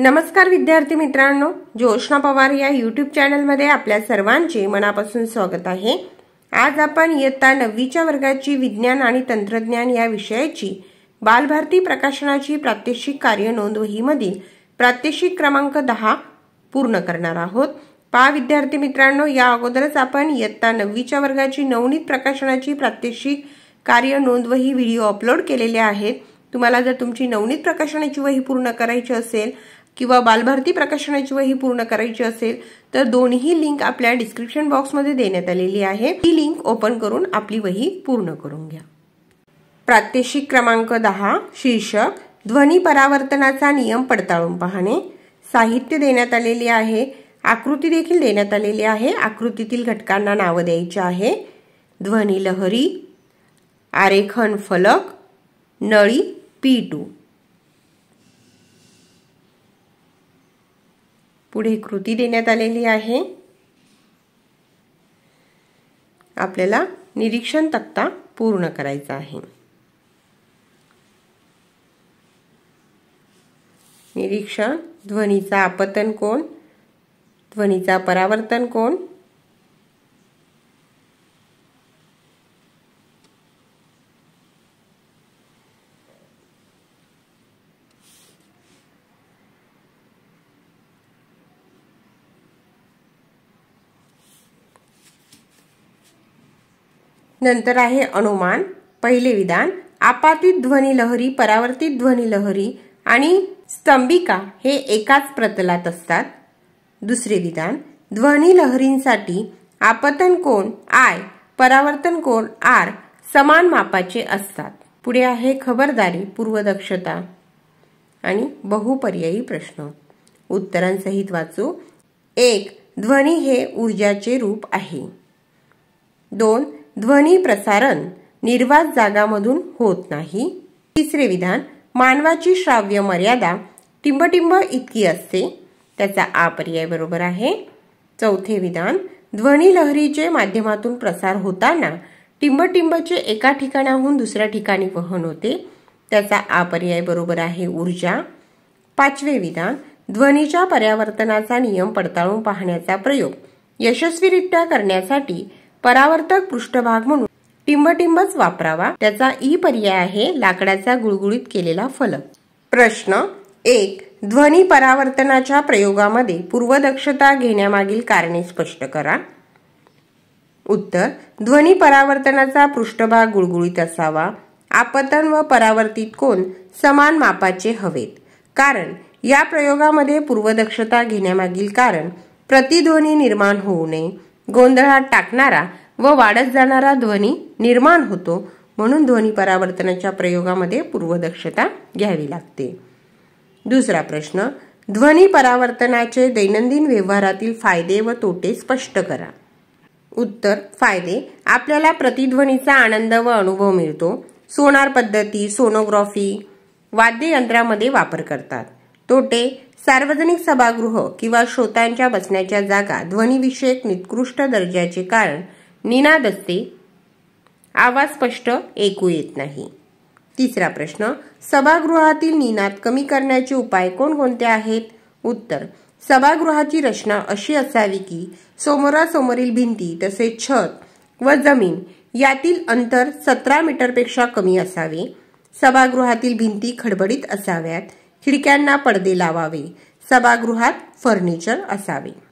नमस्कार विद्यार्थी मित्रांनो ज्योष्णा पवार या युट्यूब चॅनलमध्ये आपल्या सर्वांचे मनापासून स्वागत आहे आज आपण इयत्ता नववीच्या वर्गाची विज्ञान आणि तंत्रज्ञान या विषयाची बालभारती प्रकाशनाची प्रात्यक्षिक कार्य नोंदवहीमधील प्रात्यक्षिक क्रमांक दहा पूर्ण करणार आहोत पा विद्यार्थी मित्रांनो या अगोदरच आपण इयत्ता नववीच्या वर्गाची नवनीत प्रकाशनाची प्रात्यक्षिक कार्य नोंदवही व्हिडिओ अपलोड केलेले आहेत तुम्हाला जर तुमची नवनीत प्रकाशनाची वही पूर्ण करायची असेल किंवा बालभारती प्रकाशनाची वही पूर्ण करायची असेल तर दोन्ही लिंक आपल्या डिस्क्रिप्शन बॉक्समध्ये देण्यात आलेली आहे ती लिंक ओपन करून आपली वही पूर्ण करून घ्या प्रात्यक्षिक क्रमांक दहा शीर्षक ध्वनी परावर्तनाचा नियम पडताळून पाहणे साहित्य देण्यात आलेले आहे आकृती देखील देण्यात आलेली आहे आकृतीतील घटकांना नावं द्यायची आहे ध्वनी लहरी आरेखन फलक नळी पी टू पुढे कृती देण्यात आलेली आहे आपल्याला निरीक्षण तक्ता पूर्ण करायचा आहे निरीक्षण ध्वनीचा आपतन कोण ध्वनीचा परावर्तन कोण नंतर आहे अनुमान पहिले विधान आपातीत ध्वनी लहरी परावर्तित ध्वनी लहरी आणि स्तंभिका हे एकाच प्रतलात असतात दुसरे विधान ध्वनी लहरींसाठी आपतन कोण आय परावर्तन कोण आर समान मापाचे असतात पुढे आहे खबरदारी पूर्वदक्षता आणि बहुपर्यायी प्रश्न उत्तरांसहित वाचू एक ध्वनी हे ऊर्जाचे रूप आहे दोन ध्वनी प्रसारण निर्वात जागामधून होत नाही तिसरे विधान मानवाची श्राव्य मर्यादा टिंबटिंब इतकी असते त्याचा आ पर्याय बरोबर आहे चौथे विधान ध्वनी लहरीचे माध्यमातून प्रसार होताना टिंबटिंबचे एका ठिकाणाहून दुसऱ्या ठिकाणी वहन होते त्याचा आ पर्याय बरोबर आहे ऊर्जा पाचवे विधान ध्वनीच्या पर्यावर्तनाचा नियम पडताळून पाहण्याचा प्रयोग यशस्वीरित्या करण्यासाठी परावर्तक पृष्ठभाग म्हणून टिंबटिंबच वापरावा त्याचा ई पर्याय आहे लाकडाचा गुळगुळीत केलेला फलक प्रश्न एक ध्वनी परावर्तनाच्या प्रयोगामध्ये पूर्वदक्षता घेण्यामागील कारणे स्पष्ट करा उत्तर ध्वनी परावर्तनाचा पृष्ठभाग गुळगुळीत असावा आपतन व परावर्तित कोण समान मापाचे हवेत कारण या प्रयोगामध्ये पूर्वदक्षता घेण्यामागील कारण प्रतिध्वनी निर्माण होऊ नये गोंधळात टाकणारा व वाढत जाणारा ध्वनी निर्माण होतो म्हणून ध्वनी परावर्तनाच्या प्रयोगामध्ये पूर्वदक्षता घ्यावी लागते दुसरा प्रश्न ध्वनी परावर्तनाचे दैनंदिन व्यवहारातील फायदे व तोटे स्पष्ट करा उत्तर फायदे आपल्याला प्रतिध्वनीचा आनंद व अनुभव मिळतो सोनार पद्धती सोनोग्राफी वाद्ययंत्रामध्ये वापर करतात तोटे सार्वजनिक सभागृह किंवा श्रोतांच्या बसण्याच्या जागा ध्वनिविषयक निकृष्ट दर्जाचे कारण निनाद असते आवाज स्पष्ट ऐकू येत नाही तिसरा प्रश्न सभागृहातील निनाद कमी करण्याचे उपाय कोणकोणते आहेत उत्तर सभागृहाची रचना अशी असावी की समोरासमोरील भिंती तसे छत व जमीन यातील अंतर सतरा मीटरपेक्षा कमी असावे सभागृहातील भिंती खडबडीत असाव्यात खिडक्यांना पडदे लावावे सभागृहात फर्निचर असावे